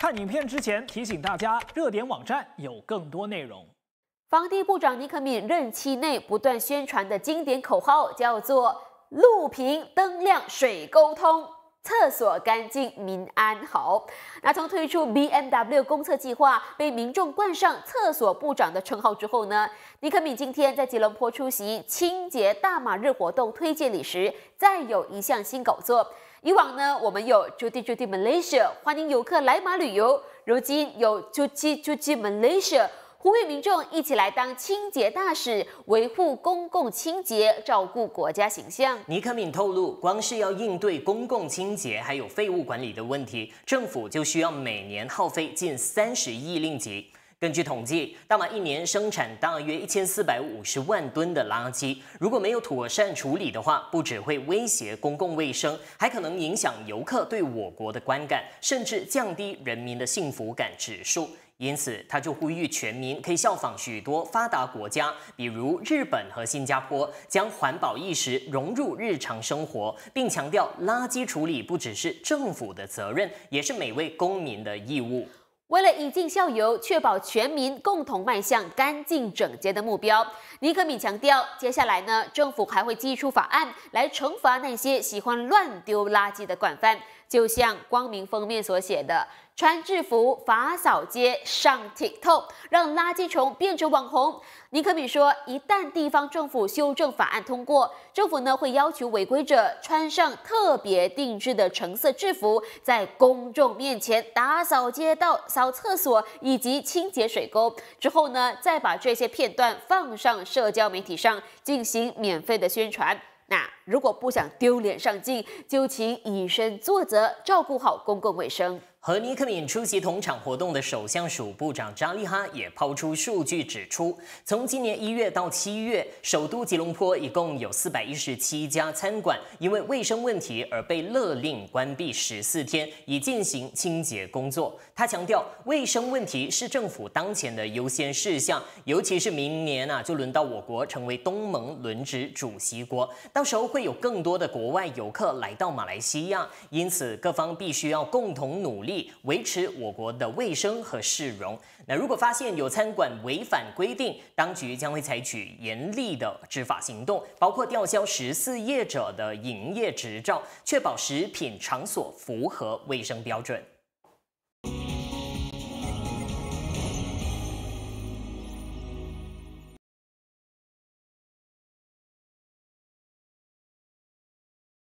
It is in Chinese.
看影片之前，提醒大家，热点网站有更多内容。房地部长尼克敏任期内不断宣传的经典口号叫做“路平灯亮水沟通，厕所干净民安好”。那从推出 BMW 公厕计划，被民众冠上“厕所部长”的称号之后呢？尼克敏今天在吉隆坡出席清洁大马日活动推介礼时，再有一项新搞作。以往呢，我们有 “Judy Judy Malaysia” 欢迎游客来马旅游。如今有 “Judy Judy Malaysia” 呼吁民众一起来当清洁大使，维护公共清洁，照顾国家形象。尼克敏透露，光是要应对公共清洁还有废物管理的问题，政府就需要每年耗费近三十亿令吉。根据统计，大马一年生产大约一千四百五十万吨的垃圾。如果没有妥善处理的话，不只会威胁公共卫生，还可能影响游客对我国的观感，甚至降低人民的幸福感指数。因此，他就呼吁全民可以效仿许多发达国家，比如日本和新加坡，将环保意识融入日常生活，并强调垃圾处理不只是政府的责任，也是每位公民的义务。为了以儆效尤，确保全民共同迈向干净整洁的目标，尼克米强调，接下来呢，政府还会祭出法案来惩罚那些喜欢乱丢垃圾的惯犯。就像《光明》封面所写的，穿制服扫街上 TikTok，让垃圾虫变成网红。尼可比说，一旦地方政府修正法案通过，政府呢会要求违规者穿上特别定制的橙色制服，在公众面前打扫街道、扫厕所以及清洁水沟。之后呢，再把这些片段放上社交媒体上进行免费的宣传。那如果不想丢脸上镜，就请以身作则，照顾好公共卫生。和尼克敏出席同场活动的首相署部长扎利哈也抛出数据，指出，从今年一月到七月，首都吉隆坡一共有四百一十七家餐馆因为卫生问题而被勒令关闭十四天，以进行清洁工作。他强调，卫生问题是政府当前的优先事项，尤其是明年啊，就轮到我国成为东盟轮值主席国，到时候会有更多的国外游客来到马来西亚，因此各方必须要共同努力。维持我国的卫生和市容。那如果发现有餐馆违反规定，当局将会采取严厉的执法行动，包括吊销十四业者的营业执照，确保食品场所符合卫生标准。